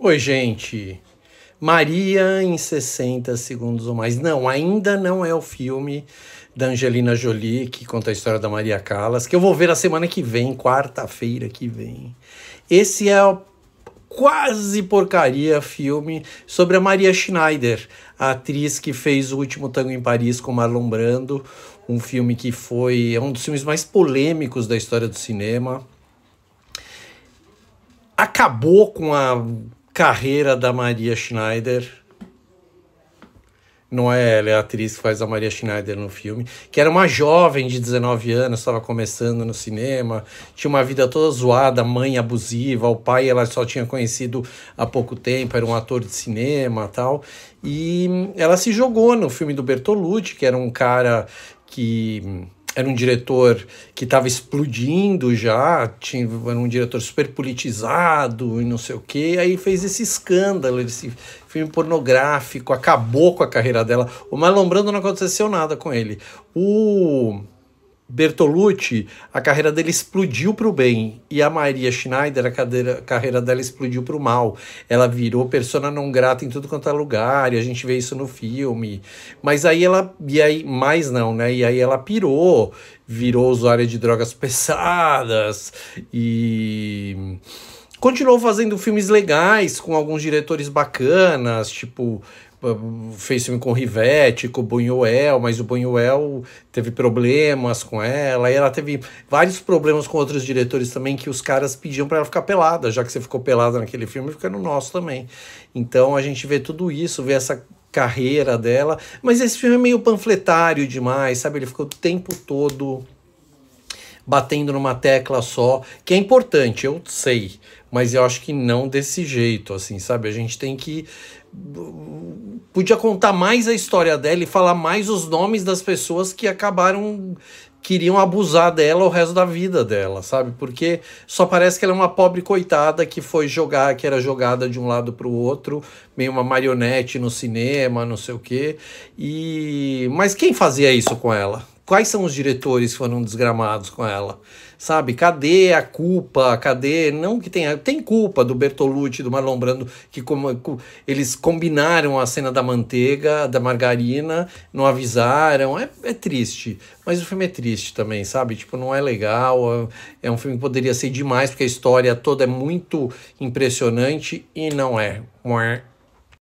Oi, gente. Maria em 60 segundos ou mais. Não, ainda não é o filme da Angelina Jolie que conta a história da Maria Callas, que eu vou ver a semana que vem, quarta-feira que vem. Esse é o quase porcaria filme sobre a Maria Schneider, a atriz que fez O Último Tango em Paris com Marlon Brando, um filme que foi é um dos filmes mais polêmicos da história do cinema. Acabou com a carreira da Maria Schneider. Não é ela, é a atriz que faz a Maria Schneider no filme, que era uma jovem de 19 anos, estava começando no cinema, tinha uma vida toda zoada, mãe abusiva, o pai ela só tinha conhecido há pouco tempo, era um ator de cinema tal. E ela se jogou no filme do Bertolucci, que era um cara que era um diretor que estava explodindo já, tinha, era um diretor super politizado e não sei o quê. Aí fez esse escândalo, esse filme pornográfico, acabou com a carreira dela. O Marlon Brando não aconteceu nada com ele. O Bertolucci, a carreira dele explodiu para o bem e a Maria Schneider, a, cadeira, a carreira dela explodiu para o mal. Ela virou persona não grata em tudo quanto é lugar e a gente vê isso no filme. Mas aí ela, e aí mais não, né? E aí ela pirou, virou usuária de drogas pesadas e continuou fazendo filmes legais com alguns diretores bacanas, tipo fez filme com Rivetti, com o Bunuel, mas o Bunuel teve problemas com ela, e ela teve vários problemas com outros diretores também que os caras pediam para ela ficar pelada, já que você ficou pelada naquele filme, fica no nosso também. Então a gente vê tudo isso, vê essa carreira dela, mas esse filme é meio panfletário demais, sabe? Ele ficou o tempo todo batendo numa tecla só, que é importante, eu sei, mas eu acho que não desse jeito, assim, sabe? A gente tem que podia contar mais a história dela e falar mais os nomes das pessoas que acabaram queriam abusar dela o resto da vida dela, sabe? Porque só parece que ela é uma pobre coitada que foi jogar, que era jogada de um lado para o outro, meio uma marionete no cinema, não sei o quê. E mas quem fazia isso com ela? quais são os diretores que foram desgramados com ela? Sabe, cadê a culpa? Cadê? Não que tenha. Tem culpa do Bertolucci, do Marlon Brando, que como, eles combinaram a cena da manteiga, da margarina, não avisaram. É, é triste. Mas o filme é triste também, sabe? Tipo, não é legal. É, é um filme que poderia ser demais, porque a história toda é muito impressionante e não é.